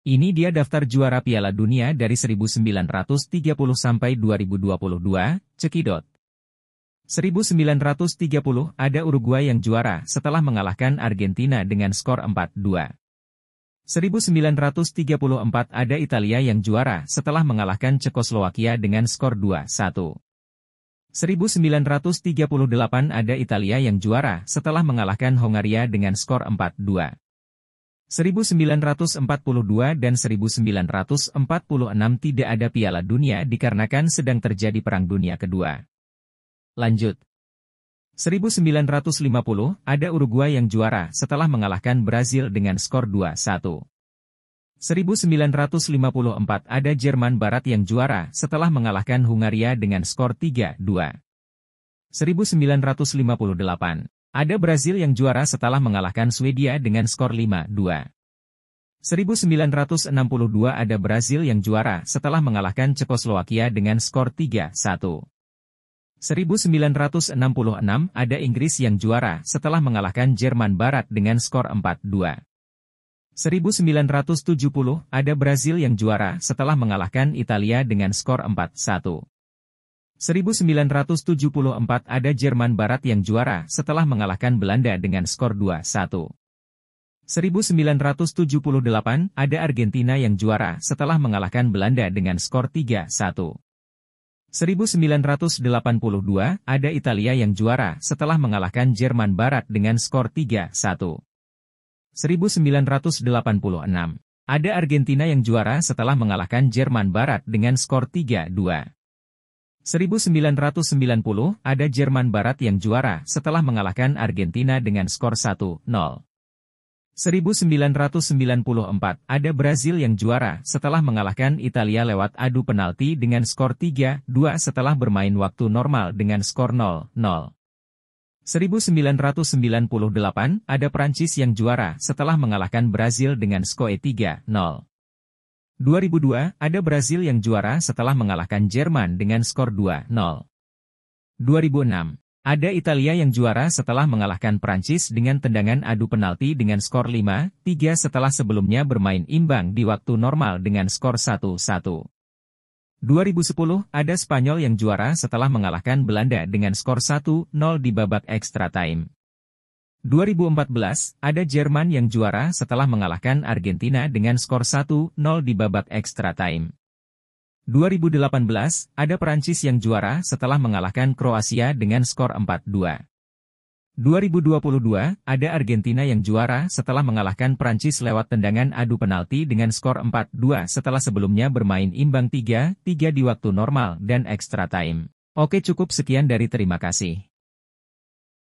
Ini dia daftar juara Piala Dunia dari 1930 sampai 2022, cekidot. 1930 ada Uruguay yang juara setelah mengalahkan Argentina dengan skor 4-2. 1934 ada Italia yang juara setelah mengalahkan Cekoslowakia dengan skor 2-1. 1938 ada Italia yang juara setelah mengalahkan Hongaria dengan skor 4-2. 1942 dan 1946 tidak ada Piala Dunia dikarenakan sedang terjadi Perang Dunia Kedua. Lanjut. 1950, ada Uruguay yang juara setelah mengalahkan Brazil dengan skor 2-1. 1954 ada Jerman Barat yang juara setelah mengalahkan Hungaria dengan skor 3-2. 1958. Ada Brazil yang juara setelah mengalahkan Swedia dengan skor 5-2. 1962 ada Brazil yang juara setelah mengalahkan Cekoslowakia dengan skor 3-1. 1966 ada Inggris yang juara setelah mengalahkan Jerman Barat dengan skor 4-2. 1970 ada Brazil yang juara setelah mengalahkan Italia dengan skor 4-1. 1974 ada Jerman Barat yang juara setelah mengalahkan Belanda dengan skor 2-1. 1978 ada Argentina yang juara setelah mengalahkan Belanda dengan skor 3-1. 1982 ada Italia yang juara setelah mengalahkan Jerman Barat dengan skor 3-1. 1986 ada Argentina yang juara setelah mengalahkan Jerman Barat dengan skor 3-2. 1990 ada Jerman Barat yang juara setelah mengalahkan Argentina dengan skor 1-0. 1994 ada Brazil yang juara setelah mengalahkan Italia lewat adu penalti dengan skor 3-2 setelah bermain waktu normal dengan skor 0-0. 1998 ada Prancis yang juara setelah mengalahkan Brazil dengan skor 3-0. 2002, ada Brazil yang juara setelah mengalahkan Jerman dengan skor 2-0. 2006, ada Italia yang juara setelah mengalahkan Prancis dengan tendangan adu penalti dengan skor 5-3 setelah sebelumnya bermain imbang di waktu normal dengan skor 1-1. 2010, ada Spanyol yang juara setelah mengalahkan Belanda dengan skor 1-0 di babak extra time. 2014, ada Jerman yang juara setelah mengalahkan Argentina dengan skor 1-0 di babak extra time. 2018, ada Perancis yang juara setelah mengalahkan Kroasia dengan skor 4-2. 2022, ada Argentina yang juara setelah mengalahkan Perancis lewat tendangan adu penalti dengan skor 4-2 setelah sebelumnya bermain imbang 3-3 di waktu normal dan extra time. Oke cukup sekian dari terima kasih.